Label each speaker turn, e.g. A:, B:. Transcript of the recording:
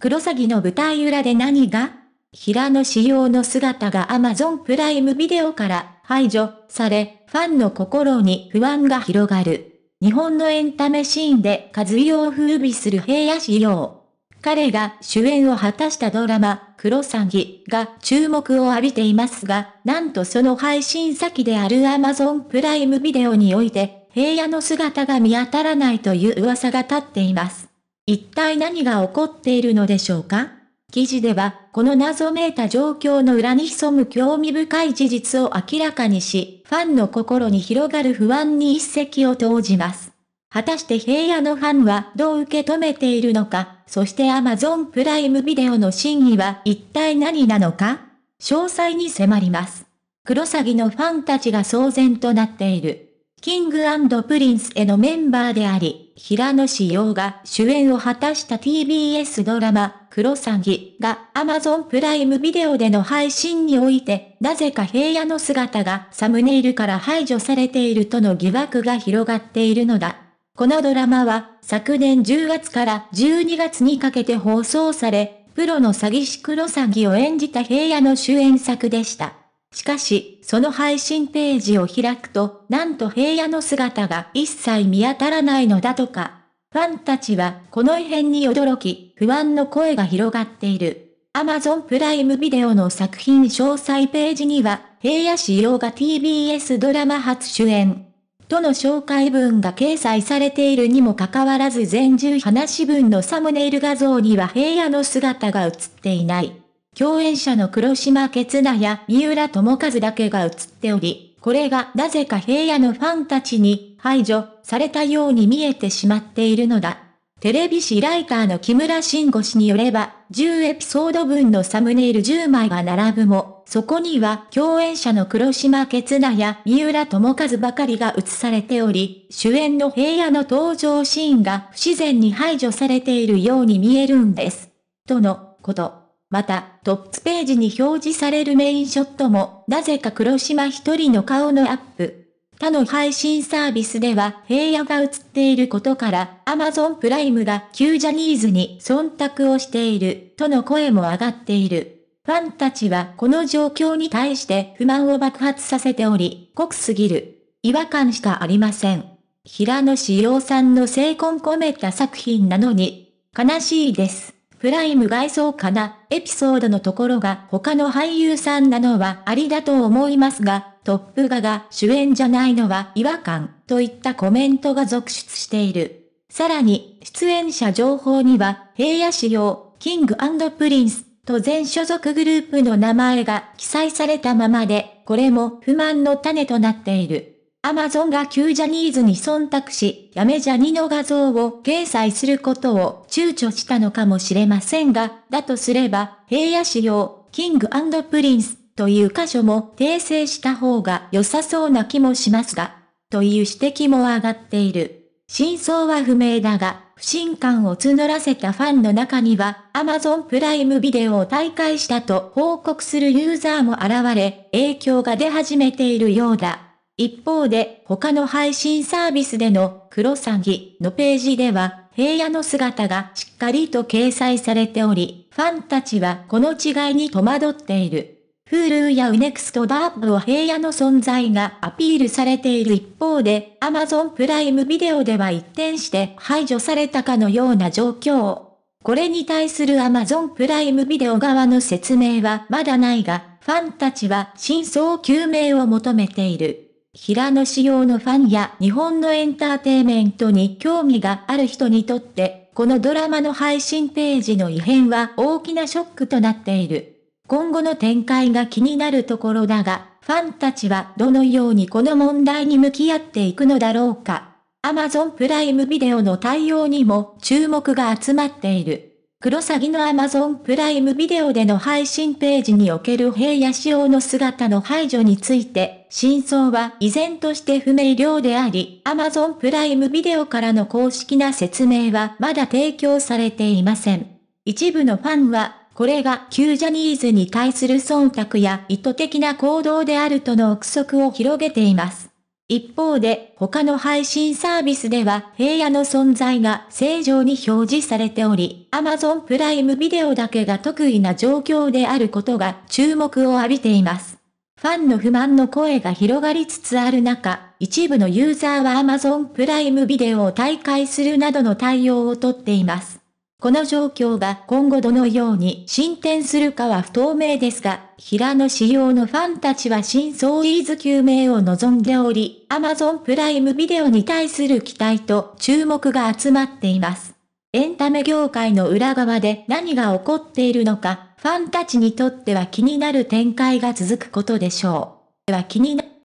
A: クロサギの舞台裏で何が平野仕様の姿が Amazon プライムビデオから排除され、ファンの心に不安が広がる。日本のエンタメシーンで和井を風靡する平野仕様。彼が主演を果たしたドラマ、クロサギが注目を浴びていますが、なんとその配信先である Amazon プライムビデオにおいて、平野の姿が見当たらないという噂が立っています。一体何が起こっているのでしょうか記事では、この謎めいた状況の裏に潜む興味深い事実を明らかにし、ファンの心に広がる不安に一石を投じます。果たして平野のファンはどう受け止めているのか、そして Amazon プライムビデオの真意は一体何なのか詳細に迫ります。クロサギのファンたちが騒然となっている。キングプリンスへのメンバーであり、平野紫耀が主演を果たした TBS ドラマ、クロサギが Amazon プライムビデオでの配信において、なぜか平野の姿がサムネイルから排除されているとの疑惑が広がっているのだ。このドラマは、昨年10月から12月にかけて放送され、プロの詐欺師クロサギを演じた平野の主演作でした。しかし、その配信ページを開くと、なんと平野の姿が一切見当たらないのだとか。ファンたちは、この異変に驚き、不安の声が広がっている。Amazon プライムビデオの作品詳細ページには、平野仕様が TBS ドラマ初主演。との紹介文が掲載されているにもかかわらず全10話分のサムネイル画像には平野の姿が映っていない。共演者の黒島結菜や三浦友和だけが映っており、これがなぜか平野のファンたちに排除されたように見えてしまっているのだ。テレビ誌ライターの木村慎吾氏によれば、10エピソード分のサムネイル10枚が並ぶも、そこには共演者の黒島結菜や三浦友和ばかりが映されており、主演の平野の登場シーンが不自然に排除されているように見えるんです。とのこと。また、トップページに表示されるメインショットも、なぜか黒島一人の顔のアップ。他の配信サービスでは平野が映っていることから Amazon プライムが旧ジャニーズに忖度をしているとの声も上がっている。ファンたちはこの状況に対して不満を爆発させており、濃すぎる。違和感しかありません。平野志陽さんの成婚込めた作品なのに、悲しいです。プライム外装かな、エピソードのところが他の俳優さんなのはありだと思いますが、トップガが主演じゃないのは違和感、といったコメントが続出している。さらに、出演者情報には、平野仕様、キングプリンス、と全所属グループの名前が記載されたままで、これも不満の種となっている。アマゾンが旧ジャニーズに忖度し、やめジャニの画像を掲載することを躊躇したのかもしれませんが、だとすれば、平野仕様、キングプリンスという箇所も訂正した方が良さそうな気もしますが、という指摘も上がっている。真相は不明だが、不信感を募らせたファンの中には、アマゾンプライムビデオを退会したと報告するユーザーも現れ、影響が出始めているようだ。一方で他の配信サービスでのクロサギのページでは平野の姿がしっかりと掲載されており、ファンたちはこの違いに戸惑っている。Hulu やウネクストバーブを平野の存在がアピールされている一方で、Amazon プライムビデオでは一転して排除されたかのような状況。これに対する Amazon プライムビデオ側の説明はまだないが、ファンたちは真相究明を求めている。平野仕様のファンや日本のエンターテイメントに興味がある人にとって、このドラマの配信ページの異変は大きなショックとなっている。今後の展開が気になるところだが、ファンたちはどのようにこの問題に向き合っていくのだろうか。Amazon プライムビデオの対応にも注目が集まっている。クロサギの Amazon プライムビデオでの配信ページにおける平野仕様の姿の排除について、真相は依然として不明瞭であり、Amazon プライムビデオからの公式な説明はまだ提供されていません。一部のファンは、これが旧ジャニーズに対する忖度や意図的な行動であるとの憶測を広げています。一方で他の配信サービスでは平野の存在が正常に表示されており、Amazon プライムビデオだけが得意な状況であることが注目を浴びています。ファンの不満の声が広がりつつある中、一部のユーザーは Amazon プライムビデオを退会するなどの対応をとっています。この状況が今後どのように進展するかは不透明ですが、平野仕様のファンたちは真相イーズ究明を望んでおり、Amazon プライムビデオに対する期待と注目が集まっています。エンタメ業界の裏側で何が起こっているのか、ファンたちにとっては気になる展開が続くことでしょう。では気にな